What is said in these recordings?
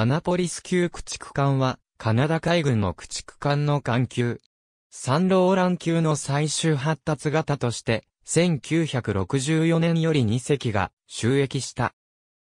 アナポリス級駆逐艦は、カナダ海軍の駆逐艦の艦級。サンローラン級の最終発達型として、1964年より2隻が収益した。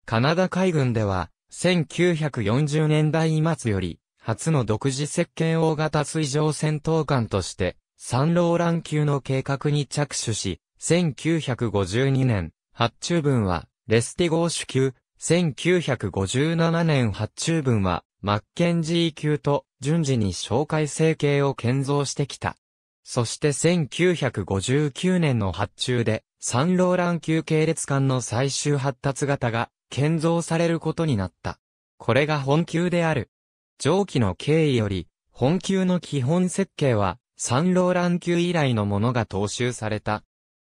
カナダ海軍では、1940年代末より、初の独自設計大型水上戦闘艦として、サンローラン級の計画に着手し、1952年、発注分は、レスティゴーシュ級、1957年発注分は、マッケンジー級と順次に紹介成形を建造してきた。そして1959年の発注で、サンローラン級系列艦の最終発達型が建造されることになった。これが本級である。上記の経緯より、本級の基本設計は、サンローラン級以来のものが踏襲された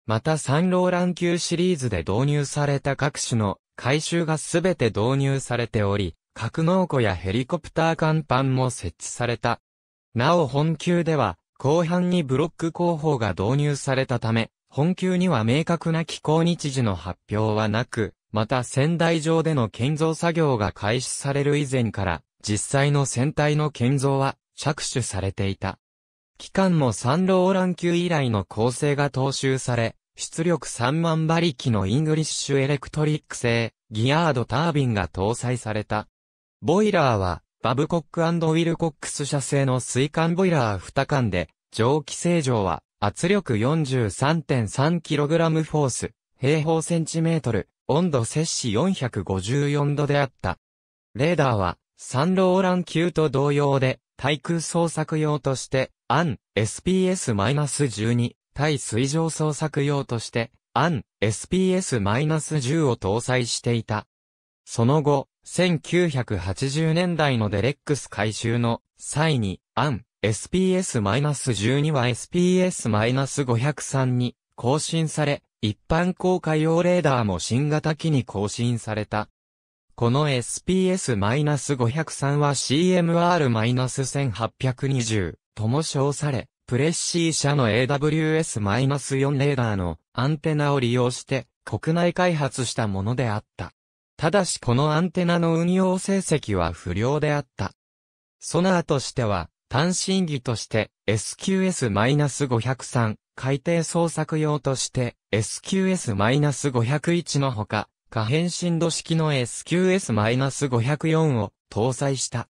またサンローラン級シリーズで導入された各種の回収がすべて導入されており、格納庫やヘリコプター甲板も設置された。なお本級では、後半にブロック工法が導入されたため、本級には明確な気候日時の発表はなく、また仙台上での建造作業が開始される以前から、実際の船体の建造は着手されていた。期間もサンローラン級以来の構成が踏襲され、出力3万馬力のイングリッシュエレクトリック製ギアードタービンが搭載された。ボイラーはバブコックウィルコックス社製の水管ボイラー2缶で蒸気清浄は圧力 43.3kg フォース平方センチメートル温度摂氏454度であった。レーダーはサンローラン級と同様で対空捜索用として、アン SPS-12 対水上捜索用として、AN SPS-10 を搭載していた。その後、1980年代のデレックス回収の際に、AN SPS-12 は SPS-503 に更新され、一般公開用レーダーも新型機に更新された。この SPS-503 は CMR-1820 とも称され、プレッシー社の AWS-4 レーダーのアンテナを利用して国内開発したものであった。ただしこのアンテナの運用成績は不良であった。ソナーとしては、単身技として SQS-503 海底捜索用として SQS-501 のほか、可変振動式の SQS-504 を搭載した。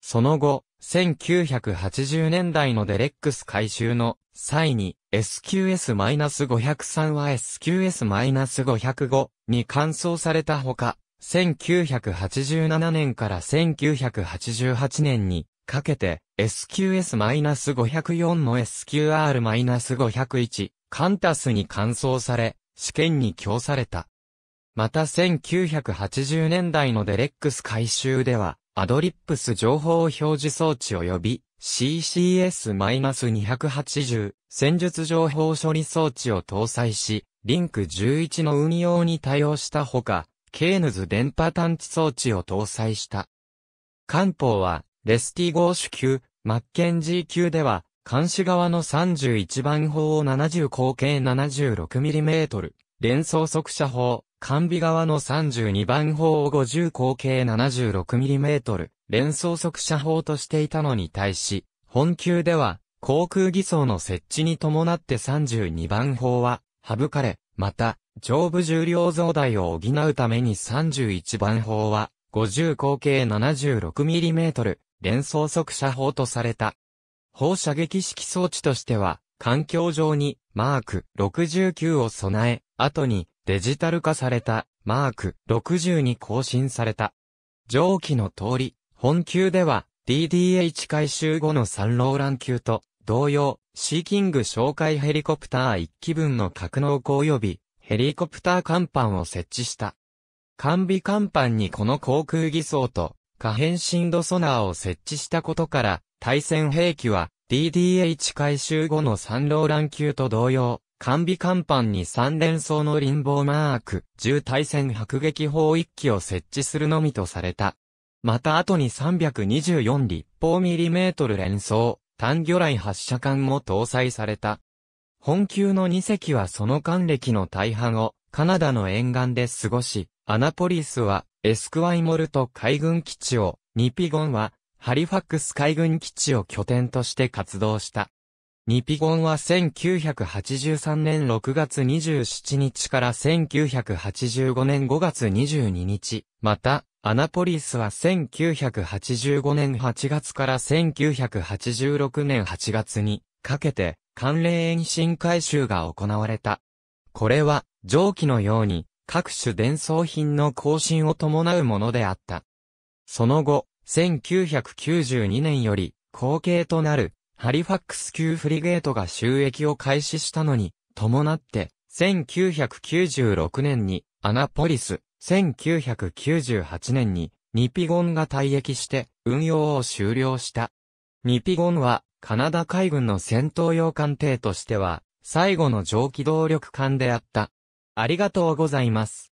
その後、1980年代のデレックス回収の際に SQS-503 は SQS-505 に換装されたほか、1987年から1988年にかけて SQS-504 の SQR-501 カンタスに換装され、試験に供された。また1980年代のデレックス改修では、アドリップス情報表示装置及び CCS-280 戦術情報処理装置を搭載し、リンク11の運用に対応したほか、ケーヌズ電波探知装置を搭載した。官報は、レスティゴーュ級、マッケンジー級では、監視側の31番砲を70口径 76mm、連装速射砲、完備側の32番砲を50口径 76mm 連装速射砲としていたのに対し、本級では航空偽装の設置に伴って32番砲は省かれ、また、上部重量増大を補うために31番砲は50口径 76mm 連装速射砲とされた。砲射撃式装置としては、環境上にマーク69を備え、後にデジタル化された、マーク60に更新された。上記の通り、本級では DDH 回収後のサンローラン級と同様、シーキング紹介ヘリコプター1機分の格納庫及びヘリコプター甲板を設置した。完備甲板にこの航空偽装と可変振度ソナーを設置したことから、対戦兵器は DDH 回収後のサンローラン級と同様、完備甲板に三連装のリンボーマーク、重0対戦迫撃砲一機を設置するのみとされた。また後に324立方ミリメートル連装、単魚雷発射管も搭載された。本級の2隻はその艦歴の大半をカナダの沿岸で過ごし、アナポリスはエスクワイモルト海軍基地を、ニピゴンはハリファックス海軍基地を拠点として活動した。ニピゴンは1983年6月27日から1985年5月22日。また、アナポリスは1985年8月から1986年8月にかけて関連延伸回収が行われた。これは上記のように各種伝送品の更新を伴うものであった。その後、1992年より後継となるハリファックス級フリゲートが収益を開始したのに、伴って、1996年にアナポリス、1998年にニピゴンが退役して運用を終了した。ニピゴンはカナダ海軍の戦闘用艦艇としては最後の蒸気動力艦であった。ありがとうございます。